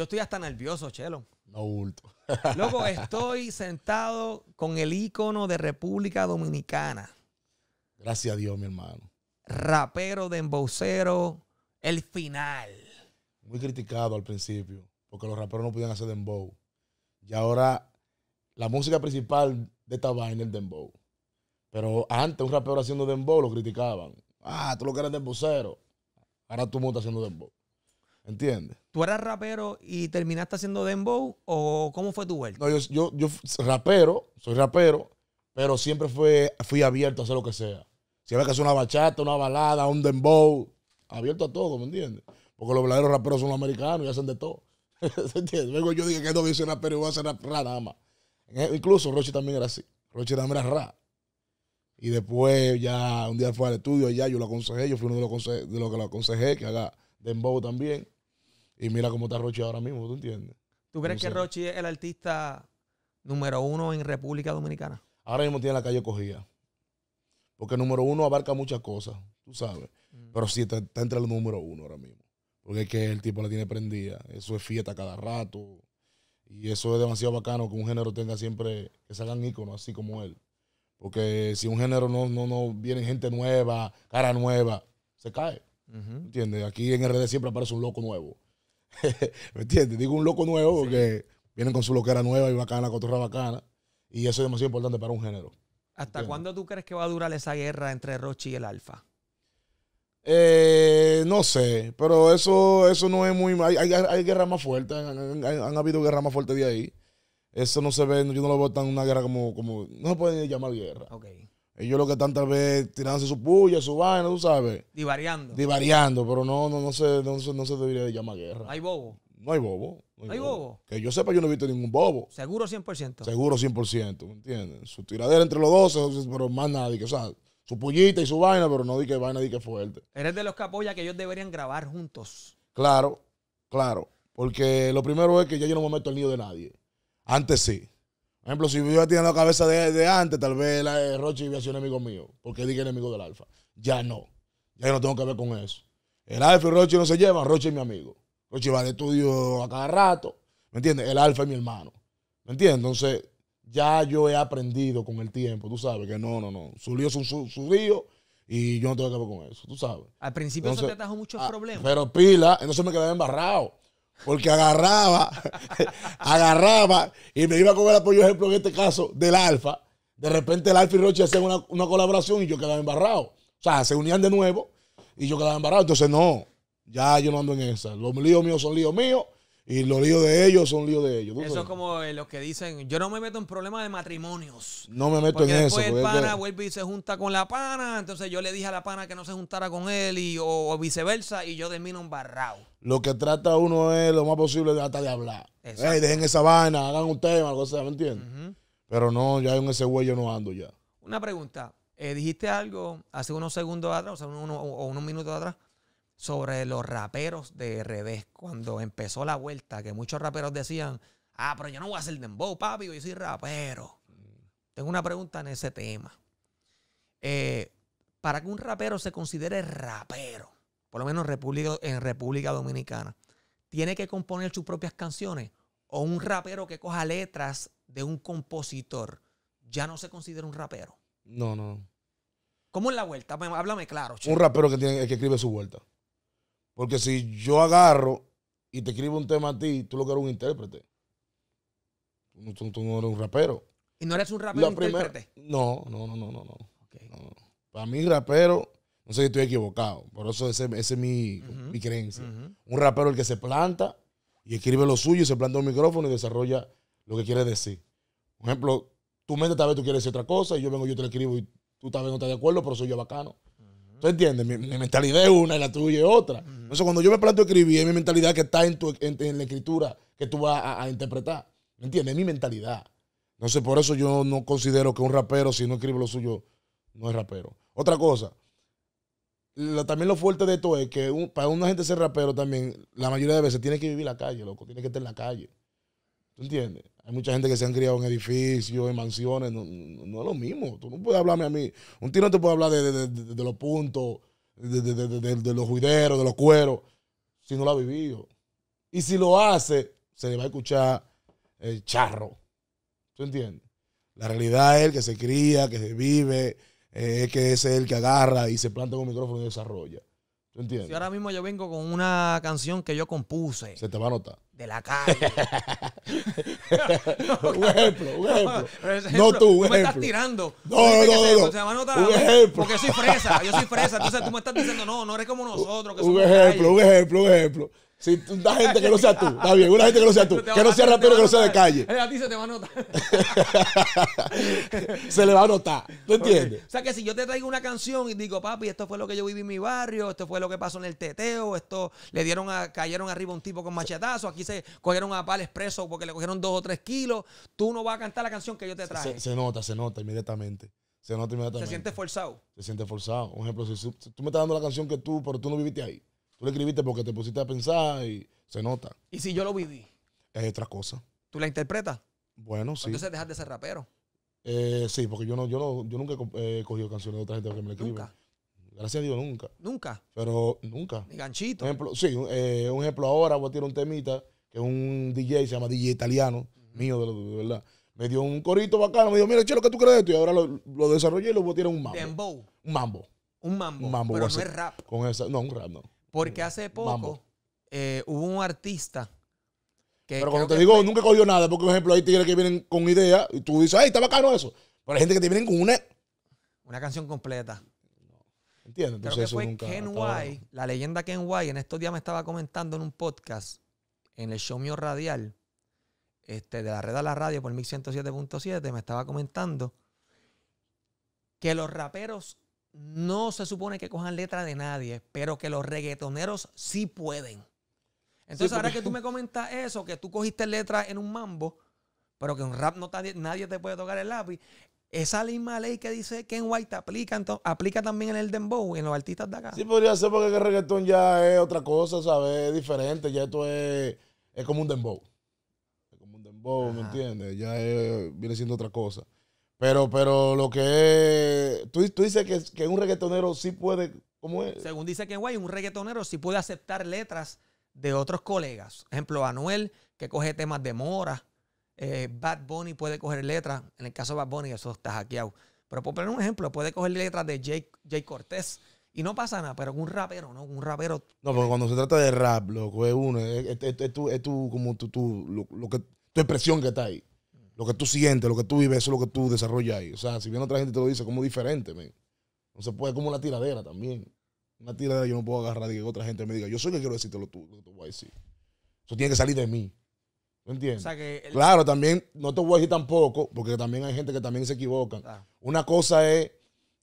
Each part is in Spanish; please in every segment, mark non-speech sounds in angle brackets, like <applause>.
Yo estoy hasta nervioso, Chelo. No bulto. Luego <laughs> estoy sentado con el ícono de República Dominicana. Gracias a Dios, mi hermano. Rapero de embocero, el final. Muy criticado al principio, porque los raperos no podían hacer dembow. Y ahora la música principal de esta vaina es dembow. Pero antes un rapero haciendo dembow lo criticaban. Ah, tú lo que eres dembocero. Ahora tú mundo estás haciendo dembow. ¿Entiendes? ¿Tú eras rapero y terminaste haciendo dembow o cómo fue tu vuelta? No, yo, yo, yo rapero, soy rapero, pero siempre fue, fui abierto a hacer lo que sea. Siempre que hacer una bachata, una balada, un dembow, abierto a todo, ¿me entiendes? Porque los verdaderos raperos son los americanos y hacen de todo. <laughs> ¿Se entiende? Luego yo dije que no voy a ser rapero y voy a nada más. E, incluso Roche también era así. Roche también era ra. Y después ya un día fue al estudio, ya yo lo aconsejé, yo fui uno de los, de los que lo aconsejé que haga dembow también. Y mira cómo está Rochi ahora mismo, ¿tú entiendes? ¿Tú crees que Rochi es el artista número uno en República Dominicana? Ahora mismo tiene la calle cogida. Porque el número uno abarca muchas cosas, tú sabes. Mm. Pero sí está, entre el número uno ahora mismo. Porque es que el tipo la tiene prendida. Eso es fiesta cada rato. Y eso es demasiado bacano que un género tenga siempre, que hagan íconos así como él. Porque si un género no, no, no viene gente nueva, cara nueva, se cae. ¿Entiendes? Aquí en RD siempre aparece un loco nuevo. <laughs> ¿Me entiendes? Digo un loco nuevo porque vienen con su loquera nueva y bacana, cotorra bacana. Y eso es demasiado importante para un género. ¿Hasta cuándo tú crees que va a durar esa guerra entre Rochi y el Alfa? Eh, no sé, pero eso, eso no es muy. Hay, hay, guerras más fuertes, han, habido guerras más fuertes de ahí. Eso no se ve, yo no lo veo tan una guerra como. como no se puede llamar guerra. Ok ellos lo que están tal vez tirándose su puya, su vaina, tú sabes. Divariando. Divariando, pero no, no, no, se, no, se, debería llamar guerra. ¿Hay bobo? No hay bobo. hay, bobo? Que yo sepa, yo no he visto ningún bobo. Seguro 100%. Seguro 100%, ¿me entiendes? Su tiradera entre los dos, pero más nadie. o sea, su pullita y su vaina, pero no di que vaina, di que fuerte. Eres de los que apoya que ellos deberían grabar juntos. Claro, claro. Porque lo primero es que ya yo no me meto el nido de nadie. Antes sí. Por ejemplo, si yo tenía la cabeza de, antes, tal vez la, eh, a hubiera sido amigo mío, porque dije enemigo del Alfa. Ya no. Ya no tengo que ver con eso. El Alfa y Rochi no se llevan, Roche es mi amigo. Rochi va de estudio a cada rato. ¿Me entiendes? El Alfa es mi hermano. ¿Me entiendes? Entonces, ya yo he aprendido con el tiempo, tú sabes, que no, no, no. Su lío es su, y yo no tengo que ver con eso, tú sabes. Al principio eso te trajo muchos ah, problemas. Pero pila, entonces me quedé embarrado. Porque agarraba, <laughs> agarraba y me iba a comer, apoyo ejemplo, en este caso, del Alfa. De repente el Alfa y Roche hacían una, una colaboración y yo quedaba embarrado. O sea, se unían de nuevo y yo quedaba embarrado. Entonces, no, ya yo no ando en esa. Los líos míos son líos míos y los líos de ellos son líos de ellos. Eso es como eh, los que dicen, yo no me meto en problemas de matrimonios. No me meto en eso. Porque el pana vuelve y se junta con la pana. Entonces yo le dije a la pana que no se juntara con él o, viceversa y yo termino embarrado. Lo que trata uno es lo más posible hasta de hablar. dejen esa vaina, hagan un tema, algo así, ¿me entiendes? Pero no, ya en ese huello no ando ya. Una pregunta. Eh, dijiste algo hace unos segundos atrás, o, o unos minutos atrás, sobre los raperos de revés cuando empezó la vuelta, que muchos raperos decían, ah, pero yo no voy a hacer dembow, papi, yo soy rapero. Mm. Tengo una pregunta en ese tema. Eh, para que un rapero se considere rapero, por lo menos en República Dominicana, tiene que componer sus propias canciones o un rapero que coja letras de un compositor ya no se considera un rapero. No, no. ¿Cómo es la vuelta? Háblame claro. Un rapero que, tiene, que escribe su vuelta. Porque si yo agarro y te escribo un tema a ti, tú lo que eres un intérprete. Tú, no eres un rapero. ¿Y no eres un rapero No, no, no, no, no. Para mí, rapero, no sé si estoy equivocado, por eso esa es mi, creencia. Un rapero es el que se planta y escribe lo suyo y se planta un micrófono y desarrolla lo que quiere decir. Por ejemplo, tu mente tal vez tú quieres decir otra cosa y yo vengo, yo te escribo y tú tal vez no estás de acuerdo, pero soy yo bacano. ¿Tú entiendes? mi, mentalidad es una y la tuya es otra. Entonces, cuando yo me planteo escribir, es mi mentalidad que está en, tu, en, la escritura que tú vas a, interpretar. ¿Me entiendes? Es mi mentalidad. Entonces, por eso yo no considero que un rapero, si no escribe lo suyo, no es rapero. Otra cosa, también lo fuerte de esto es que para una gente ser rapero también, la mayoría de veces tiene que vivir la calle, loco, tiene que estar en la calle. ¿Tú entiendes? Hay mucha gente que se han criado en edificios, en mansiones, no, es lo mismo. Tú no puedes hablarme a mí. Un tío no te puede hablar de los puntos de, los juideros, de los cueros, si no lo ha vivido. Y si lo hace, se le va a escuchar el charro. ¿Tú entiendes? La realidad es el que se cría, que se vive, eh, es que es el que agarra y se planta con un micrófono y desarrolla. ¿Tú entiendes? Si ahora mismo yo vengo con una canción que yo compuse. Se te va a notar de la calle. <laughs> <laughs> un ejemplo, un ejemplo. No, tú, un tú me estás tirando. No, no, no. un ejemplo. Porque soy fresa, yo soy fresa. Entonces tú me estás diciendo, no, no eres como <laughs> nosotros. Que un ejemplo, un ejemplo, un ejemplo si da gente que no sea tú. Está bien, una gente que no sea tú. Que no sea rápido, que no sea de calle. Eh, a ti se te va a notar. <laughs> se le va a notar. ¿Tú entiendes? O sea que si yo te traigo una canción y digo, papi, esto fue lo que yo viví en mi barrio, esto fue lo que pasó en el teteo, esto le dieron a, cayeron arriba un tipo con machetazo, aquí se cogieron a pales expreso porque le cogieron dos o tres kilos. Tú no vas a cantar la canción que yo te traje. Se, nota, se nota inmediatamente. Se nota inmediatamente. Se siente forzado. Se siente forzado. Un ejemplo, si tú me estás dando la canción que tú, pero tú no viviste ahí. Tú le escribiste porque te pusiste a pensar y se nota. ¿Y si yo lo viví? Es otra cosa. ¿Tú la interpretas? Bueno, sí. Entonces dejas de ser rapero. Eh, sí, porque yo no, yo no, yo nunca he eh, cogido canciones de otra gente que me escriben. Nunca. Gracias a Dios, nunca. Nunca. Pero nunca. Ni ganchito. ejemplo, sí, eh, un, ejemplo ahora voy a un temita que es un DJ, se llama DJ italiano, mío, de, verdad. Me dio un corito bacano, me dijo, mira, chelo, ¿qué tú crees de esto? Y ahora lo, lo desarrollé y lo voy a un mambo. Un mambo. Un mambo. Un mambo. Pero no es rap. Con esa, no, un rap no. Porque hace poco eh, hubo un artista que. Pero cuando te digo, nunca cogió nada, porque por ejemplo hay tigres que vienen con idea y tú dices, ay, está bacano eso. Pero hay gente que te vienen con una. Una canción completa. Entiendo, entonces Creo que fue Ken la leyenda Ken White en estos días me estaba comentando en un podcast, en el show mío radial, este, de la red a la radio por 1107.7, me estaba comentando que los raperos no se supone que cojan letra de nadie, pero que los reggaetoneros sí pueden. Entonces, ahora que tú me comentas eso, que tú cogiste letra en un mambo, pero que un rap no nadie te puede tocar el lápiz, esa misma ley que dice que en White aplica, entonces, aplica también en el dembow en los artistas de acá. Sí, podría ser porque el reggaetón ya es otra cosa, ¿sabes? Es diferente, ya esto es, como un dembow. Es como un dembow, ¿me entiendes? Ya viene siendo otra cosa. Pero, pero lo que es. Tú, tú dices que, que, un reggaetonero sí puede. ¿Cómo es? Según dice que Guay, un reggaetonero sí puede aceptar letras de otros colegas. Ejemplo, Anuel, que coge temas de Mora. Eh, Bad Bunny puede coger letras. En el caso de Bad Bunny, eso está hackeado. Pero por poner un ejemplo, puede coger letras de Jay, Jay Cortés. Y no pasa nada, pero un rapero, ¿no? Un rapero. No, porque cuando se trata de rap, loco, es uno. Es, es, tu, como tu, lo que, tu expresión que está ahí. Lo que tú sientes, lo que tú vives, eso es lo que tú desarrollas ahí. O sea, si viene otra gente te lo dice, como diferente, No se puede, como una tiradera también. Una tiradera yo no puedo agarrar y que otra gente me diga, yo soy el que quiero decirte lo, tú, lo que voy a decir. Eso tiene que salir de mí. ¿Me entiendes? Claro, también, no te voy a decir tampoco, porque también hay gente que también se equivocan. Ah. Una cosa es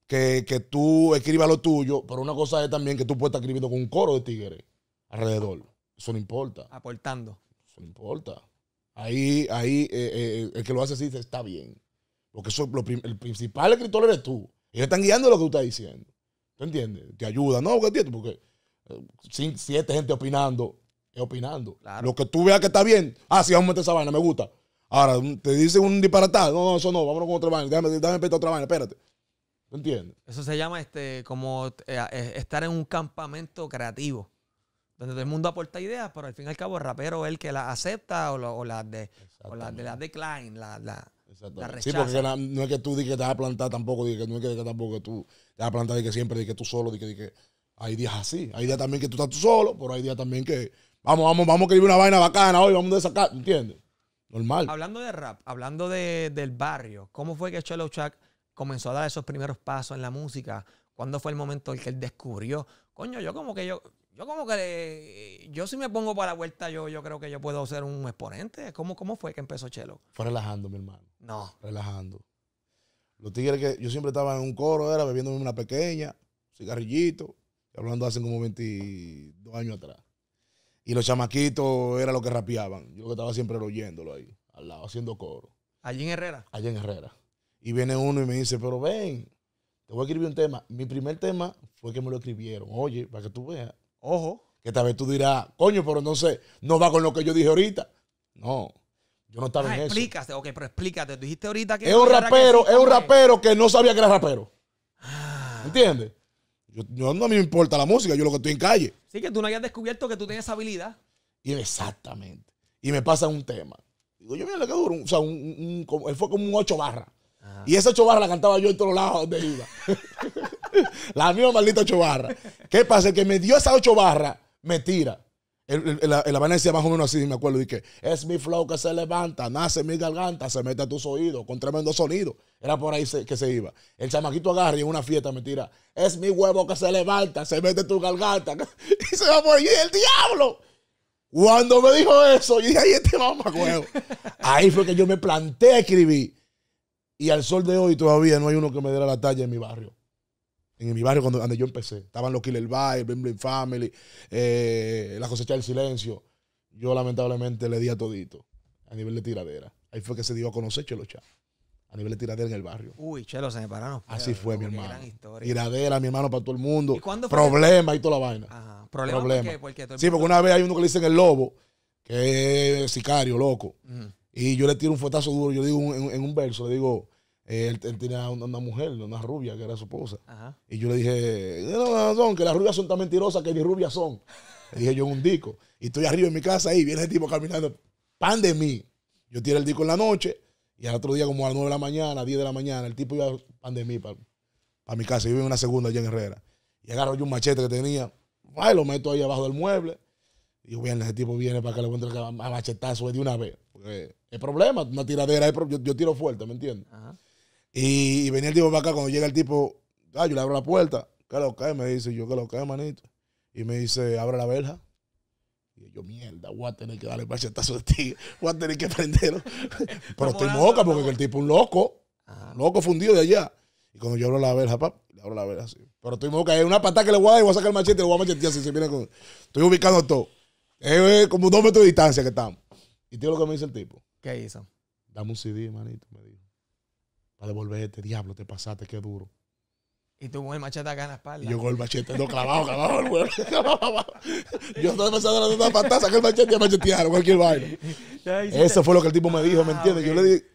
que, tú escribas lo tuyo, pero una cosa es también que tú puedas estar escribiendo con un coro de tigres alrededor. Eso no importa. Aportando. Eso no importa. Ahí, ahí, eh, eh, eh, el que lo hace así dice, está bien. Porque el principal escritor eres tú. Y Ellos están guiando lo que tú estás diciendo. ¿Tú entiendes? Te ayuda, ¿no? Porque, porque siete gente opinando, es opinando. Lo que tú veas que está bien, ah, sí, vamos a meter esa vaina, me gusta. Ahora, te dice un disparatado, no, no, eso no, vámonos con otra vaina, déjame, dame otra vaina, espérate. ¿Tú entiendes? Eso se llama este, como estar en un campamento creativo donde todo el mundo aporta ideas, pero al fin y al cabo el rapero es el que las acepta o, las de, o las decline, la, la, rechaza. Sí, porque no es que tú digas que te vas a plantar tampoco, no es que, tampoco tú te vas a plantar y que siempre, di que tú solo, que, hay días así, hay días también que tú estás tú solo, pero hay días también que vamos, vamos, vamos a escribir una vaina bacana hoy, vamos a sacar, ¿entiendes? Normal. Hablando de rap, hablando del barrio, ¿cómo fue que Chelo Chuck comenzó a dar esos primeros pasos en la música? ¿Cuándo fue el momento en que él descubrió? Coño, yo como que yo, yo como que le, yo si me pongo para la vuelta, yo, yo creo que yo puedo ser un exponente. ¿Cómo, cómo fue que empezó Chelo? Fue relajando, mi hermano. No. Relajando. Los tigres que yo siempre estaba en un coro, era bebiéndome una pequeña, cigarrillito, hablando hace como 22 años atrás. Y los chamaquitos eran los que rapeaban. Yo que estaba siempre oyéndolo ahí, al lado, haciendo coro. Allí en Herrera. Allí en Herrera. Y viene uno y me dice, pero ven, te voy a escribir un tema. Mi primer tema fue que me lo escribieron. Oye, para que tú veas. Ojo, que tal vez tú dirás, coño, pero sé, no va con lo que yo dije ahorita. No, yo no estaba ah, en eso. Explícate, ok, pero explícate. Tú dijiste ahorita que. Es un rapero, es un rapero que no sabía que era rapero. Ah. ¿Entiendes? Yo, a no me importa la música, yo lo que estoy en calle. Sí, que tú no hayas descubierto que tú tenías esa habilidad. Y exactamente. Y me pasa un tema. Digo, yo mira lo que duro. O sea, un, él fue como un ocho barra. Ah. Y esa ocho barra la cantaba yo en todos lados donde iba. <laughs> la misma maldita ocho barras. ¿Qué pasa? que me dio esa ocho barras me tira. El, el, la decía más o menos así, me acuerdo, y que es mi flow que se levanta, nace mi garganta, se mete a tus oídos con tremendo sonido. Era por ahí que se iba. El chamaquito agarra y en una fiesta me tira, es mi huevo que se levanta, se mete tu garganta. <laughs> y se va por allí, el diablo. Cuando me dijo eso, yo dije, ahí este mamá ahí fue que yo me planté a escribir. Y al sol de hoy todavía no hay uno que me diera la talla en mi barrio. En mi barrio, cuando, donde yo empecé, estaban los Killer Vibe, Blim Blim Family, eh, La Cosecha del Silencio. Yo lamentablemente le di a todito a nivel de tiradera. Ahí fue que se dio a conocer Chelo Chá. A nivel de tiradera en el barrio. Uy, Chelo, se me pararon. Así fue, mi hermano. Tiradera, mi hermano, para todo el mundo. ¿Y cuándo Problema y toda la vaina. Ajá. Problema. sí, porque una vez hay uno que le dicen el lobo, que es sicario, loco. Y yo le tiro un fuetazo duro. Yo digo en un verso, le digo, él, tenía una, mujer, una rubia que era su esposa. Y yo le dije, no, no, que las rubias son tan mentirosas que ni rubias son. <laughs> Le dije yo en un disco. Y estoy arriba en mi casa y viene ese tipo caminando, pan de mí. Yo tiré el disco en la noche y al otro día como a las 9 de la mañana, a 10 de la mañana, el tipo iba pan de mí para, mi casa. Yo vivo en una segunda allá en Herrera. Y agarro yo un machete que tenía, lo meto ahí abajo del mueble. Y yo, bien, ese tipo viene para que le encuentre a machetazo de una vez. el problema, una tiradera, yo, yo tiro fuerte, ¿me entiendes? Ajá. Y, venía el tipo para acá, cuando llega el tipo, ah, yo le abro la puerta, que lo cae me dice, yo que lo cae manito. Y me dice, abre la verja. Y yo, mierda, voy a tener que darle machetazo de ti, voy a tener que prenderlo. <laughs> Pero estoy moca porque el tipo es un loco, ah. Un loco fundido de allá. Y cuando yo abro la verja, pap, le abro la verja así. Pero estoy moca, es una patada que le voy a dar y voy a sacar el machete, le voy a machetear así, se viene con... Estoy ubicando todo. Es como dos metros de distancia que estamos. Y tío lo que me dice el tipo. ¿Qué hizo? Dame un CD, manito, me dijo para devolverte, diablo, te pasaste, qué duro. Y tu el machete acá ganas la Y yo con el machete, no, clavado, clavado, el <laughs> yo estaba pensando en la fantasa, que el machete ya machetearon cualquier vaina. Eso fue lo que el tipo me dijo, ¿me ah, entiendes? Yo le dije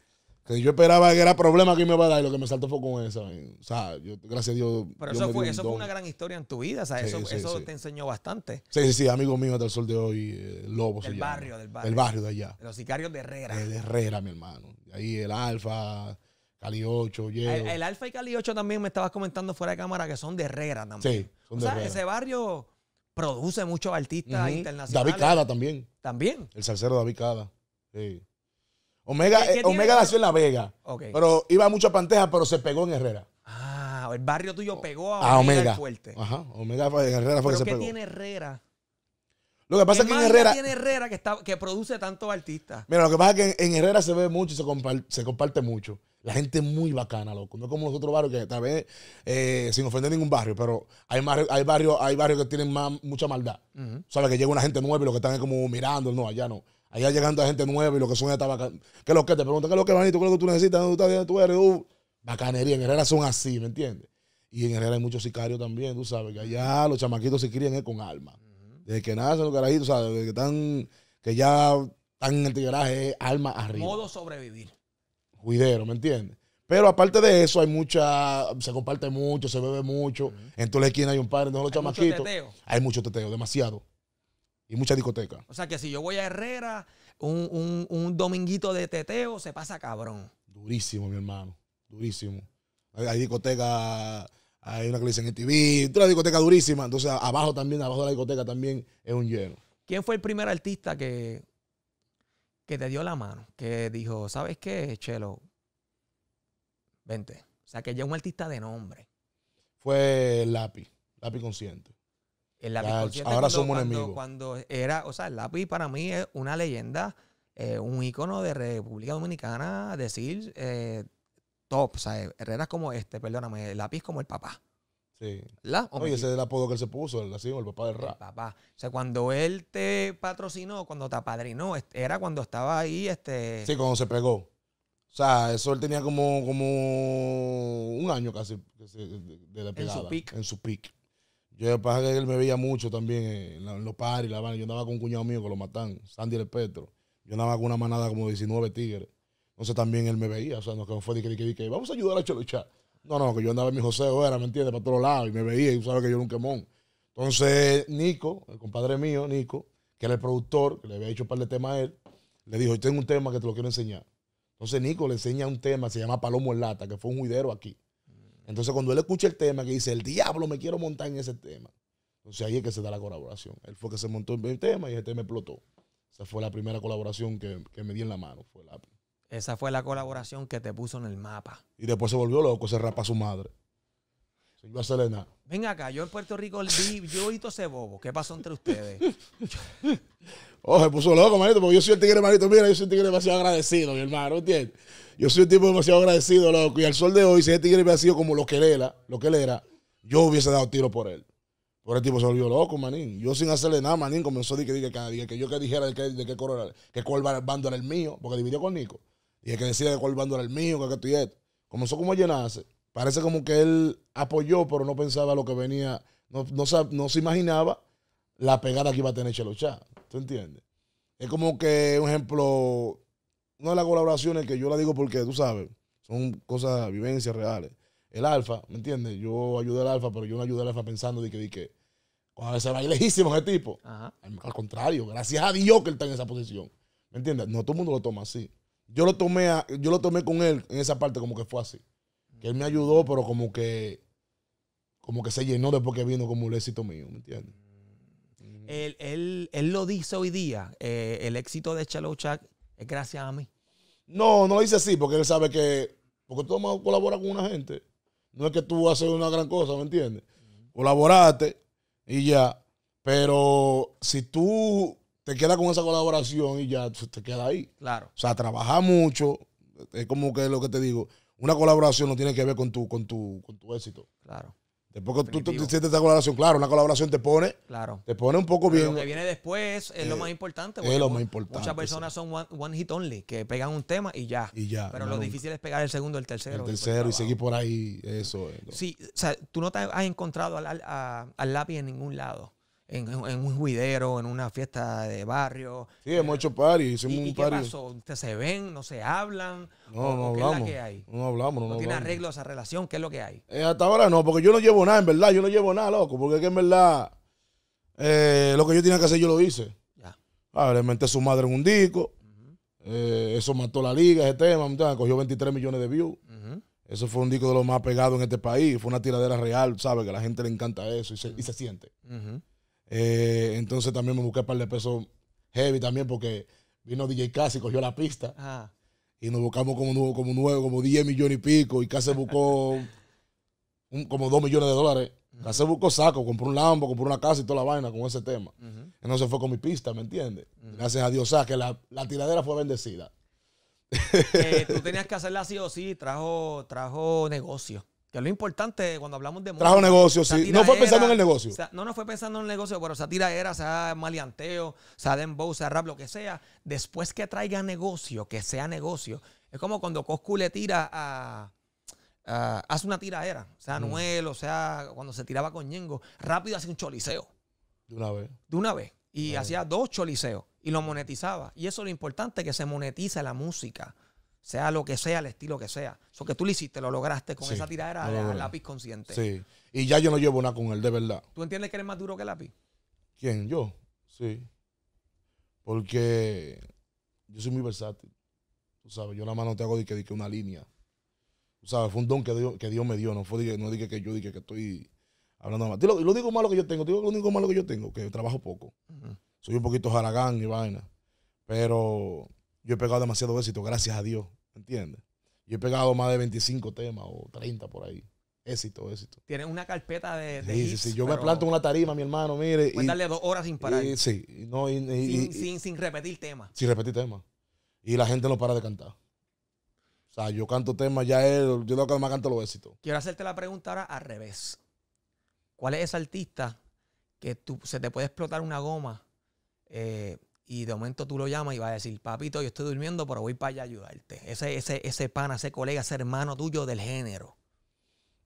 que yo esperaba que era problema que me iba a dar y lo que me saltó fue con esa. O sea, yo, gracias a Dios. Pero eso, fue, eso fue una gran historia en tu vida, o sea, eso, eso te enseñó bastante. Sí, sí, sí, amigo mío hasta el sol de hoy, eh, Lobo. barrio, del barrio. Del barrio de allá. los sicarios de Herrera. De Herrera, mi hermano. Ahí el Alfa. Cali 8, Yeo. El, Alfa y Cali 8 también me estabas comentando fuera de cámara que son de Herrera también. Sí, o sea, ese barrio produce muchos artistas internacionales. David Cada también. También. El salsero David Cada. Sí. Omega, eh, nació en La Vega. Pero iba mucho a Panteja, pero se pegó en Herrera. Ah, el barrio tuyo pegó a, Omega, fuerte. Ajá, Omega en Herrera fue ¿Pero que se qué tiene Herrera lo que pasa es que en Herrera. tiene Herrera que, que produce tantos artistas? Mira, lo que pasa es que en, Herrera se ve mucho y se, comparte, mucho. La gente es muy bacana, loco. No como los otros barrios que tal vez, eh, sin ofender ningún barrio, pero hay, hay, barrios, hay que tienen más, mucha maldad. Sabes que llega una gente nueva y lo que están es como mirando. No, allá no. Allá llegando a gente nueva y lo que son está bacana. ¿Qué es lo que te pregunta ¿Qué es lo que manito? ¿Qué es lo que tú necesitas? ¿Dónde tú, estás, tú eres? Uh, bacanería. En Herrera son así, ¿me entiendes? Y en Herrera hay muchos sicarios también, tú sabes. Que allá los chamaquitos se crían eh, con alma. Desde que nacen los carajitos, o sea, desde que están, que ya están en el tigreaje, alma arriba. Modo sobrevivir. Juidero, ¿me entiendes? Pero aparte de eso, hay mucha, se comparte mucho, se bebe mucho. Entonces, En hay un padre, no los hay Mucho teteo. Hay mucho teteo, demasiado. Y mucha discoteca. O sea que si yo voy a Herrera, un, un, dominguito de teteo se pasa cabrón. Durísimo, mi hermano. Durísimo. Hay, hay discoteca hay una que le dicen en TV, una discoteca durísima. Entonces, abajo también, abajo de la discoteca también es un lleno. ¿Quién fue el primer artista que, que te dio la mano? Que dijo, ¿sabes qué, Chelo? Vente. O sea, que ya un artista de nombre. Fue el lápiz, lápiz consciente. El lápiz consciente. Ahora somos enemigos. Cuando era, o sea, el lápiz para mí es una leyenda, eh, un ícono de República Dominicana, decir. Eh, top. O sea, Herrera es como este, perdóname, el lápiz como el papá. Sí. Oye, ese es el apodo que él se puso, el, así, el papá del rap. papá. O sea, cuando él te patrocinó, cuando te apadrinó, era cuando estaba ahí, este... Sí, cuando se pegó. O sea, eso él tenía como, como un año casi de la pegada. En su pick. En su pick. Yo, pasa que él me veía mucho también en, los paris, la Yo andaba con un cuñado mío que lo matan, Sandy el Petro. Yo andaba con una manada como 19 tigres. Entonces también él me veía, o sea, no que fue de que, que, vamos a ayudar a Cholucha. No, no, que yo andaba en mi José era, ¿me entiendes? Para todos lados, y me veía, y sabes que yo era un quemón. Entonces, Nico, el compadre mío, Nico, que era el productor, que le había hecho un par de temas a él, le dijo, yo tengo un tema que te lo quiero enseñar. Entonces, Nico le enseña un tema, se llama Palomo en Lata, que fue un juidero aquí. Entonces, cuando él escucha el tema, que dice, el diablo me quiero montar en ese tema. Entonces, ahí es que se da la colaboración. Él fue que se montó en el tema y ese tema explotó. Esa fue la primera colaboración que, me di en la mano, fue esa fue la colaboración que te puso en el mapa. Y después se volvió loco, se rapa a su madre. Sin hacerle nada. Ven acá, yo en Puerto Rico vi, yo oí todo ese bobo. ¿Qué pasó entre ustedes? <laughs> oh, se puso loco, manito, porque yo soy el tigre, manito. Mira, yo soy un tigre demasiado agradecido, mi hermano, ¿entiendes? Yo soy un tipo demasiado agradecido, loco. Y al sol de hoy, si ese tigre hubiera sido como lo que él era, lo que él era, yo hubiese dado tiro por él. Pero el tipo se volvió loco, manín. Yo sin hacerle nada, manín, comenzó a decir que, cada que yo que dijera de qué, de que, color, que cuál bando era el mío, porque dividió con Nico. Y el que decía de cuál bando era el mío, que esto y esto. Comenzó como a llenarse. Parece como que él apoyó, pero no pensaba lo que venía. No, no, se imaginaba la pegada que iba a tener Chelo Chá ¿Tú entiendes? Es como que, un ejemplo, una de las colaboraciones que yo la digo porque tú sabes, son cosas, vivencias reales. El Alfa, ¿me entiendes? Yo ayudé al Alfa, pero yo no ayudé al Alfa pensando de que, de que cuando veces va lejísimo ese tipo. Al, contrario, gracias a Dios que él está en esa posición. ¿Me entiendes? No todo el mundo lo toma así yo lo tomé, yo lo tomé con él en esa parte como que fue así. Que él me ayudó, pero como que como que se llenó después que vino como el éxito mío, ¿me entiendes? Él, lo dice hoy día, eh, el éxito de Shallow es gracias a mí. No, no lo dice así, porque él sabe que, porque tú colaboras con una gente, no es que tú haces una gran cosa, ¿me entiendes? Colaboraste y ya, pero si tú te queda con esa colaboración y ya te queda ahí. Claro. O sea, trabaja mucho, es como que es lo que te digo, una colaboración no tiene que ver con tu, con tu, con tu éxito. Claro. Después que tú, te sientes esta colaboración, claro, una colaboración te pone, claro. te pone un poco bien. Lo que viene después es lo eh, más importante. Es lo más importante. Muchas personas son one, hit only, que pegan un tema y ya. Y ya Pero lo difícil es pegar el segundo, el tercero. El tercero y, seguir por ahí, eso. sí, o sea, tú no te has encontrado al, al, al lápiz en ningún lado en, un juidero, en una fiesta de barrio. Sí, hemos hecho party, hicimos un ¿y qué pasó? ¿Ustedes se ven? ¿No se hablan? No, no hablamos. ¿Qué la que hay? No hablamos, no, no tiene arreglo esa relación? ¿Qué es lo que hay? Eh, hasta ahora no, porque yo no llevo nada, en verdad. Yo no llevo nada, loco, porque es que en verdad eh, lo que yo tenía que hacer yo lo hice. Ya. Ah, le su madre en un disco. Eh, eso mató la liga, ese tema. cogió 23 millones de views. Eso fue un disco de lo más pegado en este país. Fue una tiradera real, ¿sabes? Que a la gente le encanta eso y se, y se siente. Eh, entonces también me busqué un par de pesos heavy también porque vino DJ Casi, cogió la pista. Y nos buscamos como, nuevo, como nuevo como 10 millones y pico. Y Casi buscó <laughs> como 2 millones de dólares. Uh buscó saco, compró un Lambo, compró una casa y toda la vaina con ese tema. Entonces fue con mi pista, ¿me entiendes? Gracias a Dios, o sea, que la, tiradera fue bendecida. Eh, <laughs> tú tenías que hacerla así o sí, trajo, trajo negocio. Que es lo importante cuando hablamos de música. Trajo negocio, sí. No fue pensando en el negocio. no, no fue pensando en el negocio, pero tira era, sea maleanteo, sea dembow, sea rap, lo que sea. Después que traiga negocio, que sea negocio. Es como cuando Coscu le tira a... hace una tiraera. sea, mm. Anuel, o sea, cuando se tiraba con Ñengo, rápido hace un choliseo. De una vez. De una vez. Y hacía dos choliseos y lo monetizaba. Y eso es lo importante, que se monetiza la música sea lo que sea, el estilo que sea. Eso que tú le hiciste, lo lograste con esa tiradera al lápiz consciente. Sí. Y ya yo no llevo nada con él, de verdad. ¿Tú entiendes que eres más duro que el lápiz? ¿Quién? Yo. Sí. Porque yo soy muy versátil. Tú sabes, yo la mano te hago de que, de que una línea. Tú sabes, fue un don que Dios, que Dios me dio. No fue no dije que yo dije que estoy hablando mal. Lo, lo digo malo que yo tengo, lo único malo que yo tengo, que trabajo poco. Soy un poquito jaragán y vaina. Pero yo he pegado demasiado éxito, gracias a Dios, ¿Me ¿entiendes? Yo he pegado más de 25 temas o 30 por ahí. Éxito, éxito. Tienes una carpeta de. sí, sí, sí. Yo me planto en una tarima, mi hermano, mire. y, darle dos horas sin parar. Sí, sí, sin, repetir temas. Sin repetir temas. Y la gente no para de cantar. O sea, yo canto temas, ya él, yo lo que más canto los éxitos. Quiero hacerte la pregunta ahora al revés. ¿Cuál es ese artista que tú, se te puede explotar una goma? Eh, y de momento tú lo llamas y vas a decir, papito, yo estoy durmiendo, pero voy para allá a ayudarte. Ese, ese, ese pana, ese colega, ese hermano tuyo del género.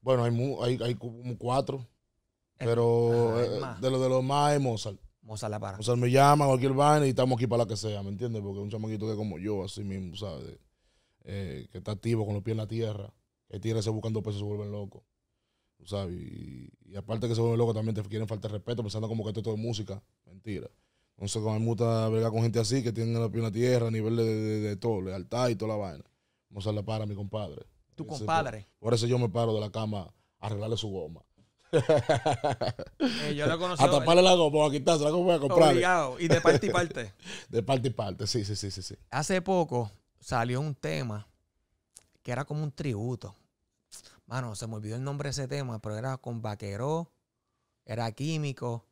Bueno, hay, hay, hay como cuatro. pero eh, de lo de los más es Mozart. Mozart la para. Mozart me llama, cualquier vaina y estamos aquí para la que sea, ¿me entiendes? Porque un chamaquito que como yo, así mismo, ¿sabes? Eh, que está activo con los pies en la tierra. Que tiene ese buscando se vuelven locos. ¿Sabes? Y, aparte que se vuelven locos también te quieren falta de respeto pensando como que esto es todo música. Mentira. Entonces, a cuando me verga con gente así que tiene la pierna tierra, a nivel de, de, todo, lealtad y toda la vaina. vamos a la para a mi compadre. ¿Tu compadre? Por, eso yo me paro de la cama a arreglarle su goma. Eh, yo lo conocí. <laughs> A taparle la goma, a quitarse la goma, a comprarle. Obligado. Y de parte y parte. <laughs> de parte y parte, sí, sí, sí, sí, sí. Hace poco salió un tema que era como un tributo. Mano, se me olvidó el nombre de ese tema, pero era con Vaqueró, era Químico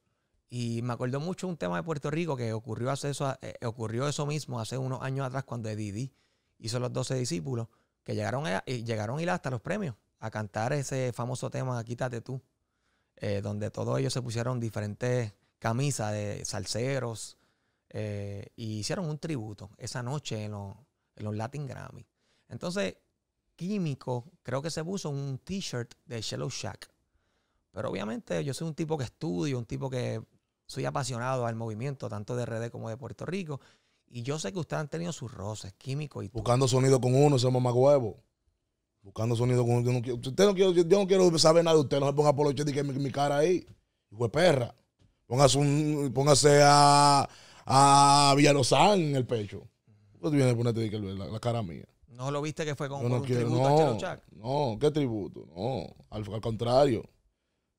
y me acuerdo mucho un tema de Puerto Rico que ocurrió, eso, eh, eh, ocurrió eso mismo hace unos años atrás cuando Didi hizo los 12 discípulos, que llegaron a, llegaron ir hasta los premios a cantar ese famoso tema Quítate tú, eh, donde todos ellos se pusieron diferentes camisas de salseros y hicieron un tributo esa noche en los, en los Latin Grammy. Entonces, Químico creo que se puso un t-shirt de Shallow Shack. Pero obviamente yo soy un tipo que estudio, un tipo que soy apasionado al movimiento, tanto de RD como de Puerto Rico. Y yo sé que ustedes han tenido sus roces químicos y Buscando sonido con uno, más huevo. Buscando sonido con uno. Yo no quiero, saber nada de usted. No se ponga por los que mi, cara ahí. Hijo perra. Póngase, un, a, a en el pecho. No te viene a ponerte la, cara mía? No lo viste que fue con un tributo no, a Chelo No, ¿qué tributo? No, al contrario.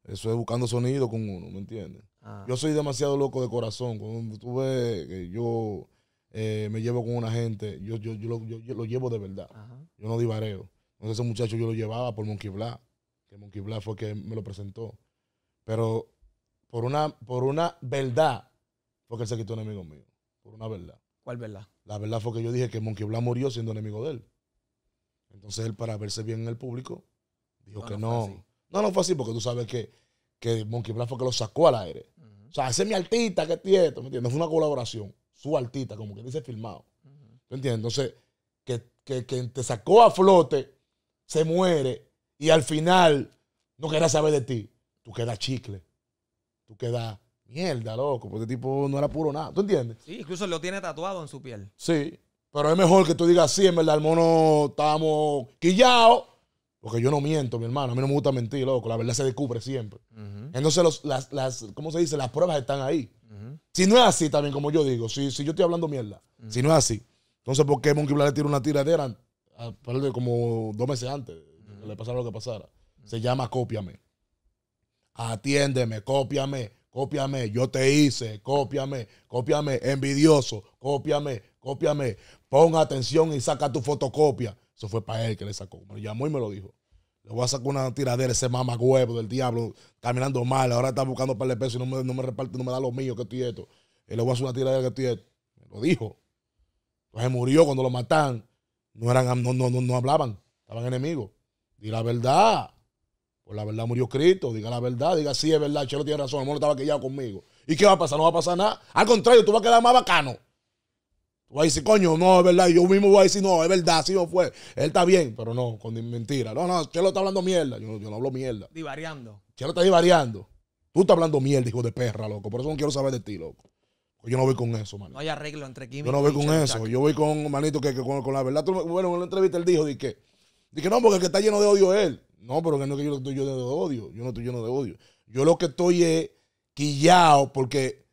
Eso es buscando sonido con uno, ¿me entiendes? Ah. Yo soy demasiado loco de corazón. Cuando tú ves que yo eh, me llevo con una gente, yo, yo, yo, lo, llevo de verdad. Yo no divareo. Entonces ese muchacho yo lo llevaba por Monkey Black, que Monkey Black fue que me lo presentó. Pero por una, por una verdad fue que él se quitó enemigo mío. Por una verdad. ¿Cuál verdad? La verdad fue que yo dije que Monkey Black murió siendo enemigo de él. Entonces él, para verse bien en el público, dijo que no. No, no fue así porque tú sabes que, que Monkey Black fue que lo sacó al aire. O sea, ese es mi artista, que tiene esto, ¿me entiendes? Fue una colaboración, su artista, como que dice filmado. ¿Me entiendes? Entonces, que, que, te sacó a flote, se muere y al final no querrá saber de ti. Tú quedas chicle. Tú quedas mierda, loco. Porque este tipo no era puro nada. ¿Tú entiendes? Sí, incluso lo tiene tatuado en su piel. Sí. Pero es mejor que tú digas, sí, en verdad, el mono estábamos quillados porque yo no miento, mi hermano. A mí no me gusta mentir, loco. La verdad se descubre siempre. Entonces, ¿cómo se dice? Las pruebas están ahí. Si no es así, también, como yo digo, si, si yo estoy hablando mierda, si no es así, entonces, ¿por qué Monkey Black le tiró una tiradera a, como dos meses antes le pasara lo que pasara? Se llama Cópiame. Atiéndeme, cópiame, cópiame. Yo te hice, cópiame, cópiame. Envidioso, cópiame, cópiame. Ponga atención y saca tu fotocopia. Eso fue para él que le sacó. Me lo llamó y me lo dijo. Le voy a sacar una tiradera ese mamá huevo del diablo, caminando mal. Ahora está buscando par de pesos y no me, reparte, no me da lo mío, que estoy esto. Y le voy a hacer una tiradera que estoy esto. Me lo dijo. Entonces murió cuando lo matan. No, eran, no, no, no, hablaban, estaban enemigos. Di la verdad. Por la verdad murió Cristo, diga la verdad, diga sí es verdad, Chelo tiene razón, el mono estaba quillado conmigo. ¿Y qué va a pasar? No va a pasar nada. Al contrario, tú vas a quedar más bacano. Voy coño, no, es verdad. yo mismo voy a decir, no, es verdad, sí o fue. Él está bien, pero no, con mentira. No, no, Chelo está hablando mierda. Yo, yo no hablo mierda. Divariando. Chelo está divariando. Tú estás hablando mierda, hijo de perra, loco. Por eso no quiero saber de ti, loco. Pues yo no voy con eso, man. No hay arreglo entre Kim Yo no voy con eso. Yo voy con, manito, que, con, la verdad. bueno, en la entrevista él dijo, dije, que, di no, porque el que está lleno de odio es él. No, pero que no que yo estoy lleno de odio. Yo no estoy lleno de odio. Yo lo que estoy es quillado porque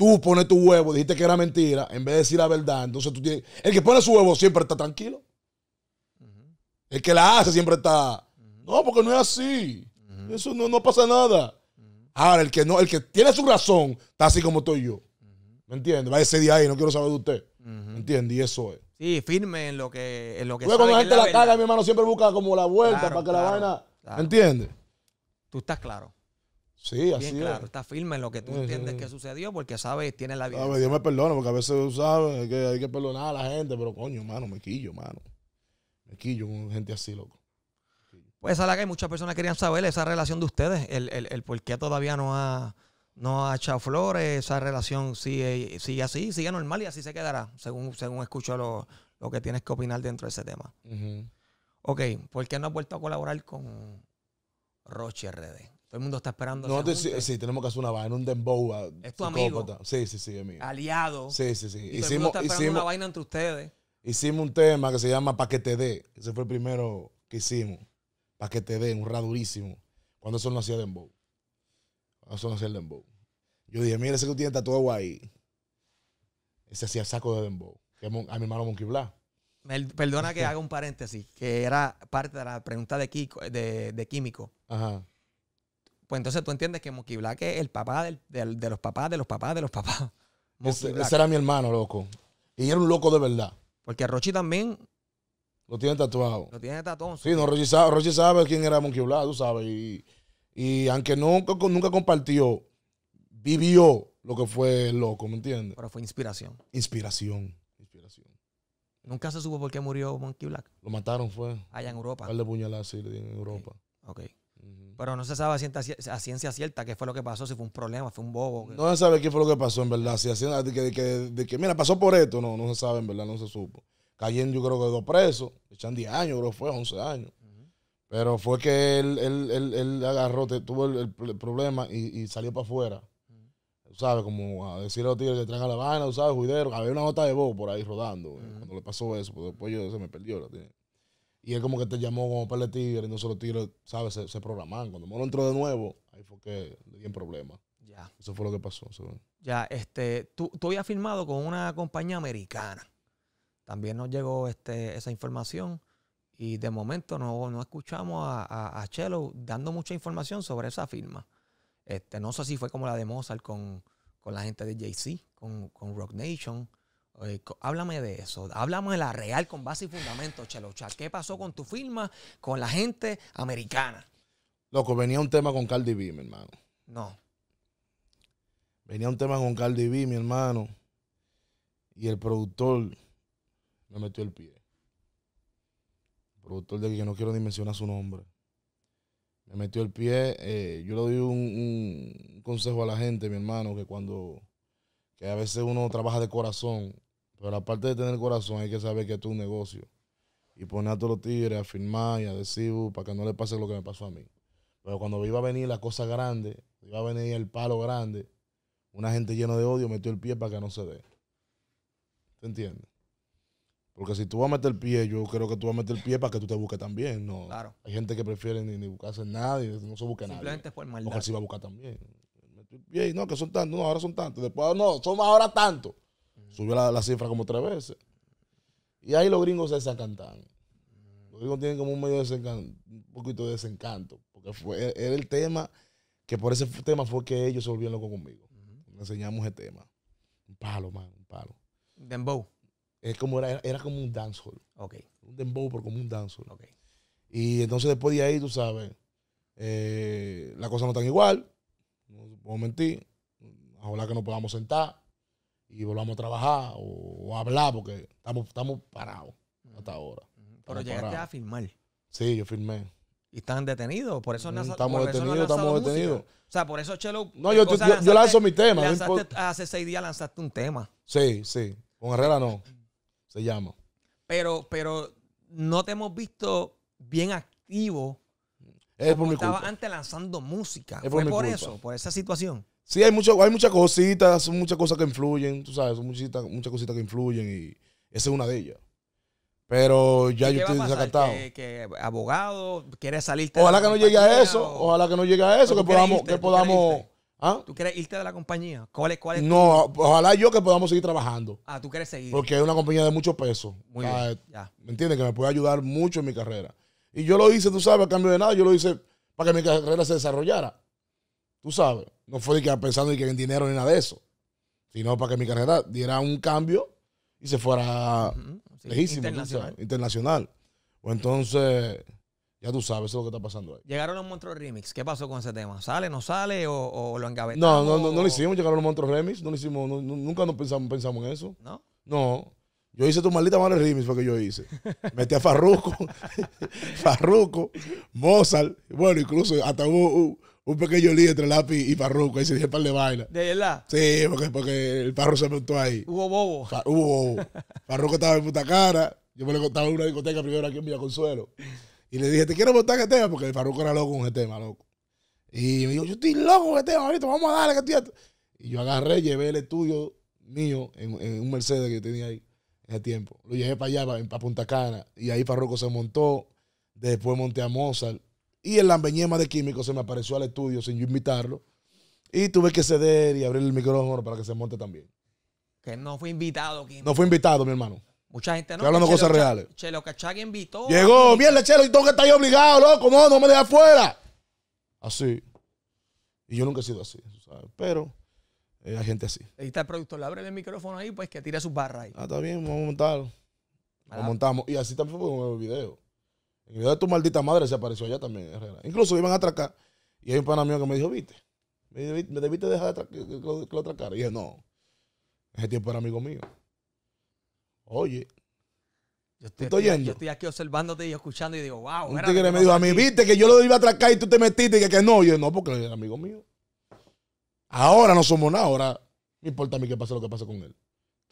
tú pones tu huevo, dijiste que era mentira, en vez de decir la verdad, entonces tú tienes... El que pone su huevo siempre está tranquilo. El que la hace siempre está... No, porque no es así. Eso no, no, pasa nada. Ahora, el que, no, el que tiene su razón está así como estoy yo. ¿Me entiendes? Va a ese día ahí, no quiero saber de usted. ¿Me entiendes? Y eso es. Sí, firme en lo que, en lo que cuando la gente la, caga, mi hermano siempre busca como la vuelta para que la vaina... ¿Me entiendes? Tú estás claro. Sí, bien así claro, está firme en lo que tú entiendes que sucedió porque sabes, tiene la vida. Dios me perdona porque a veces, tú ¿sabes? Que hay que perdonar a la gente, pero coño, mano, me quillo, mano. Me quillo con gente así, loco. Pues a la que muchas personas querían saber esa relación de ustedes, el, el, por qué todavía no ha, no ha echado flores, esa relación sigue, así, sigue normal y así se quedará, según, según escucho lo, que tienes que opinar dentro de ese tema. Ok, ¿por qué no has vuelto a colaborar con Roche RD? Todo el mundo está esperando. sí, sí, tenemos que hacer una vaina, un dembow. A, es tu amigo. Sí, sí, sí, amigo. Aliado. Sí, sí, sí. hicimos, todo el mundo está esperando una vaina entre ustedes. Hicimos un tema que se llama Pa' que te dé. Ese fue el primero que hicimos. Pa' que te dé, un radurísimo. Cuando eso no hacía dembow. Cuando eso no hacía dembow. Yo dije, mira ese que tiene tatuado ahí. Ese hacía saco de dembow. Que a mi hermano Monkey Perdona que <laughs> haga un paréntesis, que era parte de la pregunta de, Kiko, de, de Químico. Ajá pues entonces tú entiendes que Monkey Black es el papá de los papás, de los papás, de los papás. <laughs> Ese, era mi hermano, loco. Y era un loco de verdad. Porque Rochi también. Lo tiene tatuado. Lo tiene tatuado. Sí, no, Rochi sabe, quién era Monkey Black, tú sabes. Y, aunque nunca, nunca compartió, vivió lo que fue loco, ¿me entiendes? Pero fue inspiración. Inspiración, inspiración. Nunca se supo por qué murió Monkey Black. Lo mataron, fue. Allá en Europa. Al de puñalada, en Europa. Ok. okay. Pero no se sabe a ciencia, cierta qué fue lo que pasó, si fue un problema, fue un bobo. No se sabe qué fue lo que pasó, en verdad. Si, de, que, mira, pasó por esto, no, no se sabe, en verdad, no se supo. cayendo yo creo que dos presos, echan 10 años, creo que fue 11 años. Pero fue que él, él, él, él agarró, tuvo el, problema y, salió para afuera. Uh ¿Sabes? Como a decirle a los tíos, que traen a la vaina, ¿sabes? Juidero. Había una nota de bobo por ahí rodando, cuando le pasó eso. Pues después yo se me perdió. La tía. Y él como que te llamó como para y no solo tiró, ¿sabes? Se, se Cuando mono entró de nuevo, ahí fue que le dieron problemas. Ya. Eso fue lo que pasó. Ya, este, tú, tú habías firmado con una compañía americana. También nos llegó este, esa información y de momento no, escuchamos a, a, Chelo dando mucha información sobre esa firma. Este, no sé si fue como la de Mozart con, la gente de Jay-Z, con, con Rock Nation. Eh, háblame de eso, háblame de la real con base y fundamento, Chelocha. ¿Qué pasó con tu firma, con la gente americana? Loco, venía un tema con Cardi B, mi hermano. No. Venía un tema con Cardi B, mi hermano. Y el productor me metió el pie. El productor de que yo no quiero ni mencionar su nombre. Me metió el pie. Eh, yo le doy un, un consejo a la gente, mi hermano, que cuando que a veces uno trabaja de corazón pero aparte de tener corazón, hay que saber que es un negocio. Y poner a todos los tigres a firmar y a decir, uh, para que no le pase lo que me pasó a mí. Pero cuando iba a venir la cosa grande, iba a venir el palo grande, una gente llena de odio metió el pie para que no se dé. ¿Te entiendes? Porque si tú vas a meter el pie, yo creo que tú vas a meter el pie para que tú te busques también. No, claro. Hay gente que prefiere ni, ni buscarse nadie, no se busca nadie. Simplemente nadie. por maldad. sea si va a buscar también. Metió el pie y no, que son tantos, no, ahora son tantos. Después, no, somos ahora tantos. Subió la, cifra como tres veces. Y ahí los gringos se desencantaron. Los gringos tienen como un medio de un poquito de desencanto. Porque fue, era el tema que por ese tema fue que ellos se volvieron locos conmigo. enseñamos el tema. Un palo, man, un palo. Dembow. Es como era, como un dancehall. Ok. Un dembow, pero como un dancehall. Ok. Y entonces después de ahí, tú sabes, eh, la cosa no tan igual. No puedo mentir. Ojalá que nos podamos sentar y volvamos a trabajar o, a hablar porque estamos, estamos parados hasta ahora. Pero llegaste a firmar. Sí, yo firmé. ¿Y están detenidos? Por eso no Estamos detenidos, estamos detenidos. O sea, por eso Chelo... No, yo, eh, yo, lanzo mi tema. hace seis días lanzaste un tema. Sí, sí. Con Herrera no. Se llama. Pero, pero no te hemos visto bien activo. Es antes lanzando música. Es ¿Fue por, eso? ¿Por esa situación? Sí, hay, mucho, hay muchas cositas, son muchas cosas que influyen, tú sabes, son muchas cositas que influyen y esa es una de ellas. Pero ya yo estoy desacatado. Que, abogado, ¿Quieres salirte. Ojalá que no llegue a eso, ojalá que no llegue a eso, que podamos, que podamos. ¿Ah? ¿Tú quieres irte de la compañía? ¿Cuál es, no, ojalá yo que podamos seguir trabajando. Ah, tú quieres seguir. Porque es una compañía de mucho peso. Eh, ¿Me entiendes? Que me puede ayudar mucho en mi carrera. Y yo lo hice, tú sabes, a cambio de nada, yo lo hice para que mi carrera se desarrollara. Tú sabes, no fue de que pensando que en dinero ni nada de eso, sino para que mi carrera diera un cambio y se fuera internacional. O pues entonces, ya tú sabes eso lo que está pasando ahí. Llegaron los Monstruos Remix. ¿Qué pasó con ese tema? ¿Sale, no sale o, lo engavetamos? No, no, no, lo hicimos. Llegaron los Monstruos Remix. No lo hicimos, nunca nos pensamos, pensamos en eso. ¿No? No. Yo hice tu maldita madre remix, fue que yo hice. Metí a Farruco, <laughs> Farruco, Mozart. Bueno, incluso hasta hubo, un pequeño lío entre Lápiz y Parruco. Ahí se el par de vaina. ¿De verdad? Sí, porque, porque el Parro se montó ahí. Hubo bobo. hubo bobo. Parruco <laughs> estaba en Punta cara. Yo me le contaba en una discoteca primero aquí en Villa Consuelo. Y le dije, te quiero montar este tema, porque el Parruco era loco con este tema, loco. Y me dijo, yo estoy loco con este tema, ahorita vamos a darle que estoy... Y yo agarré, llevé el estudio mío en, un Mercedes que yo tenía ahí en ese tiempo. Lo llevé para allá, para, Punta Cana. Y ahí Parruco se montó. Después monté a Mozart. Y el lambeñema de químico se me apareció al estudio sin yo invitarlo. Y tuve que ceder y abrir el micrófono para que se monte también. Que no fue invitado, químico. No fue invitado, mi hermano. Mucha gente no. Estoy hablando cosas reales. Chelo Cachagui invitó. Llegó, mierda, Chelo, y tú que está ahí obligado, loco, no, no me deja fuera. Así. Y yo nunca he sido así, Pero eh, hay gente así. Ahí está el productor, le abre el micrófono ahí, pues que tire sus barras ahí. Ah, está bien, vamos a montarlo. Ah. Lo montamos. Y así también fue con el video. En yo de tu maldita madre se apareció allá también, Herrera. Incluso iban a atracar. Y hay un pana mío que me dijo, viste, me, debiste dejar de que, lo, atracara. Y dije, no, ese tiempo era amigo mío. Oye, yo estoy, aquí, yo estoy, aquí, observándote y escuchando y digo, wow. Un tigre me dijo, a mí viste que yo lo iba a atracar y tú te metiste y que, que no. Y yo, no, porque era amigo mío. Ahora no somos nada, ahora me importa a mí que pase lo que pase con él.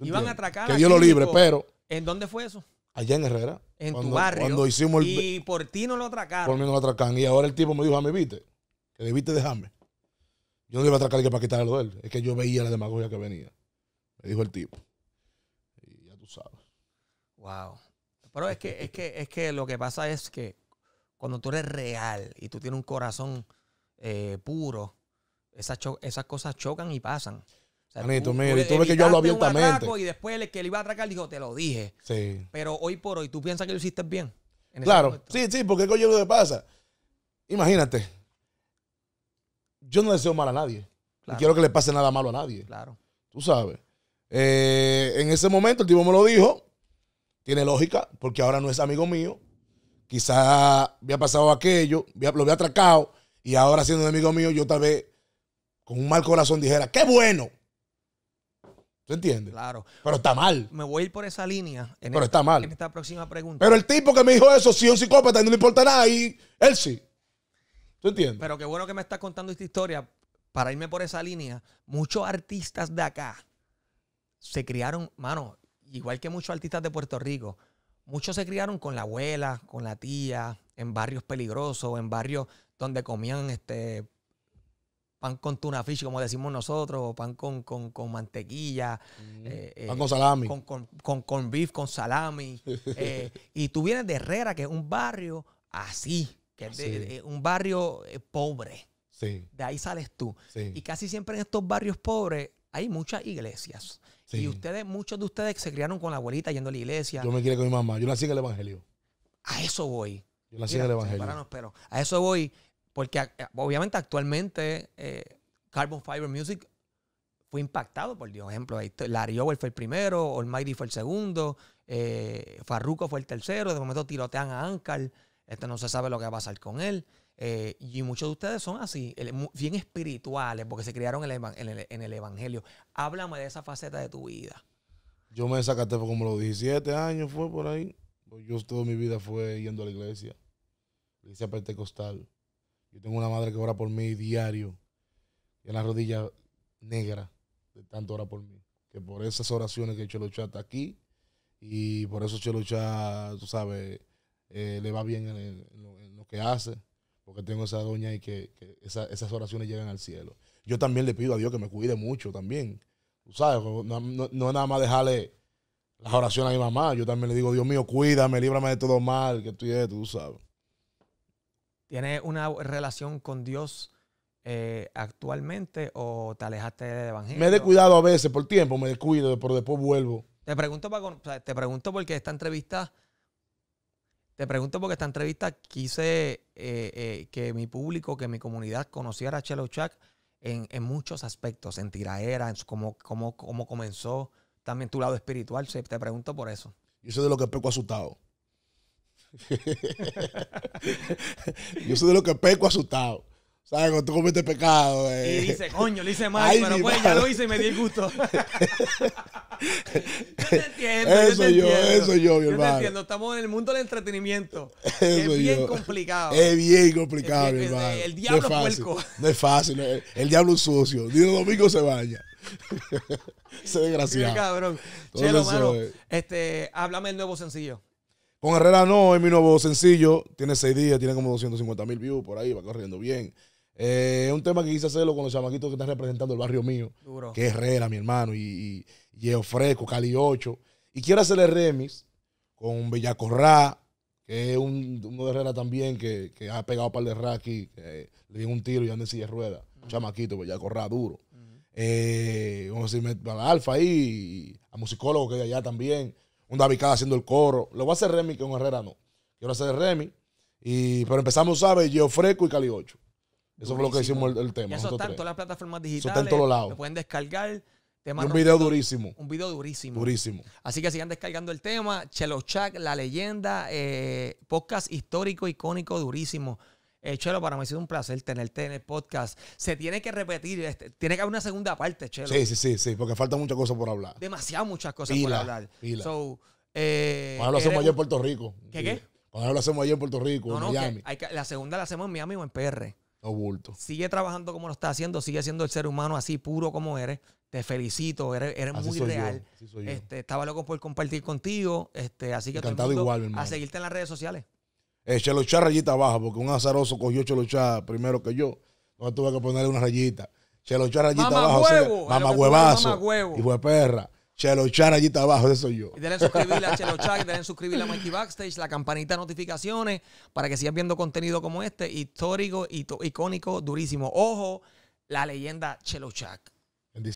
Iban a atracar. Que Dios lo libre, pero. ¿En dónde fue eso? allá en Herrera. En tu barrio. hicimos el, y por ti no lo atracaron. Por mí no lo atracan. Y ahora el tipo me dijo, a mí viste, que debiste dejarme. Yo no iba a atracar que para quitarlo de él. Es que yo veía la demagogia que venía. Me dijo el tipo. Y ya tú sabes. Wow. Pero es que, es que, es que lo que pasa es que cuando tú eres real y tú tienes un corazón eh, puro, esas, esas cosas chocan y pasan. Y después el que le iba a atracar dijo, te lo dije. Sí. Pero hoy por hoy, ¿tú piensas que lo hiciste bien? Claro, sí, sí, porque coño lo que pasa. Imagínate, yo no deseo mal a nadie. quiero que le pase nada malo a nadie. Claro. Tú sabes. Eh, en ese momento el tipo me lo dijo. Tiene lógica, porque ahora no es amigo mío. Quizá había pasado aquello, lo había atracado. Y ahora siendo un amigo mío, yo tal vez con un mal corazón dijera, qué bueno ¿Tú entiendes? Claro. Pero está mal. Me voy a ir por esa línea. En Pero está mal. En esta próxima pregunta. Pero el tipo que me dijo eso, sí, un psicópata, no le importa nada, y él sí. ¿Tú entiendes? Pero qué bueno que me estás contando esta historia. Para irme por esa línea, muchos artistas de acá se criaron, mano, igual que muchos artistas de Puerto Rico, muchos se criaron con la abuela, con la tía, en barrios peligrosos, en barrios donde comían este pan con tuna fish, como decimos nosotros, o pan con, con, mantequilla. Mm. Eh, eh, pan con salami. Con, con, con, beef, con salami. <laughs> Eh, y tú vienes de Herrera, que es un barrio así, que es un barrio pobre. De ahí sales tú. Y casi siempre en estos barrios pobres hay muchas iglesias. Y ustedes, muchos de ustedes se criaron con la abuelita yendo a la iglesia. Yo me quiero con mi mamá. Yo nací en el Evangelio. A eso voy. Yo nací el Evangelio. a eso voy. Porque eh, obviamente actualmente eh, Carbon Fiber Music fue impactado por Dios. Por ejemplo, Larry Over fue el primero, Almighty fue el segundo, eh, Farruko fue el tercero, de momento tirotean a Ankar, este no se sabe lo que va a pasar con él. y muchos de ustedes son así, bien espirituales, porque se criaron en el, Evangelio. Háblame de esa faceta de tu vida. Yo me sacaste como los 17 años, fue por ahí. Yo toda mi vida fue yendo a la iglesia, iglesia pentecostal. Yo tengo una madre que ora por mí diario. Y en la rodilla negra de tanto ora por mí. Que por esas oraciones que Chelocha está aquí. Y por eso Chelocha, tú sabes, eh, le va bien en, lo, que hace. Porque tengo esa doña y que, esas oraciones llegan al cielo. Yo también le pido a Dios que me cuide mucho también. Tú sabes, no, es nada más dejarle las oraciones a mi mamá. Yo también le digo, Dios mío, cuídame, líbrame de todo mal, que estoy, tú sabes. ¿Tienes una relación con Dios eh, actualmente o te alejaste del evangelio? Me he descuidado a veces por tiempo, me descuido, pero después vuelvo. Te pregunto, para, te pregunto porque esta entrevista, te pregunto porque esta entrevista quise eh, eh, que mi público, que mi comunidad conociera a Chelo Chak en, muchos aspectos, en tiraera, en cómo, cómo, comenzó, también tu lado espiritual, te pregunto por eso. Yo soy de lo que peco asustado. <laughs> yo soy de los que peco asustado. ¿Sabes? Cuando tú cometes pecado. Eh. Y dice, coño, le hice mal, pero pues ya lo hice y me di gusto. <laughs> yo te entiendo. Eso yo, entiendo. eso yo, mi hermano. Te entiendo, estamos en el mundo del entretenimiento. <laughs> Eso es bien complicado. Es bien complicado, mi hermano. El, diablo no es puerco. No es fácil, el diablo es sucio. Dino Domingo se baña. se desgraciado. cabrón. Chelo, este, háblame el nuevo sencillo. Con Herrera no, es mi nuevo sencillo. Tiene seis días, tiene como 250 mil views por ahí, va corriendo bien. Eh, un tema que quise hacerlo con los chamaquitos que están representando el barrio mío. Que es Herrera, mi hermano, y, y, Fresco, Cali 8. Y quiero hacerle remis con Bellacorra, que es un, uno de Herrera también, que, ha pegado para el de aquí, que le dio un tiro y anda en silla de rueda. chamaquito, bellacorra duro. Eh, vamos a decir, Alfa ahí, a musicólogo que de allá también un David haciendo el coro. Lo voy a hacer Remy que un Herrera no. Quiero hacer Remy. Y, pero empezamos, ¿sabes? Yo y Cali 8. Eso fue lo que hicimos el, tema. eso está en todas las plataformas digitales. Eso está en todos lados. Lo pueden descargar. Tema un video durísimo. Un video durísimo. Durísimo. Así que sigan descargando el tema. Chelo la leyenda, eh, podcast histórico, icónico, durísimo. Eh, Chelo, para mí ha sido un placer tenerte en el podcast. Se tiene que repetir, este, tiene que haber una segunda parte, Chelo. Sí, sí, sí, porque falta muchas cosas por hablar. Demasiado muchas cosas por hablar. Pila. So, Cuando eh, lo hacemos allá en Puerto Rico. ¿Qué qué? Cuando lo hacemos allá en Puerto Rico, Miami. la segunda la hacemos en Miami o en PR. No bulto. Sigue trabajando como lo está haciendo, sigue siendo el ser humano así puro como eres. Te felicito, eres, muy real. Este, estaba loco por compartir contigo. Este, así que Encantado a seguirte en las redes sociales. Chelo rayita abajo, porque un azaroso cogió Chelochá primero que yo. Entonces tuve que ponerle una rayita. Chelochá rayita abajo. Huevo, o sea, mamá huevazo. Y fue perra. rayita abajo, eso soy yo. Y denle suscribirle a Chelochá y denle suscribirle a Mikey Backstage, la campanita de notificaciones para que sigan viendo contenido como este, histórico, y icónico, durísimo. Ojo, la leyenda Chelochá.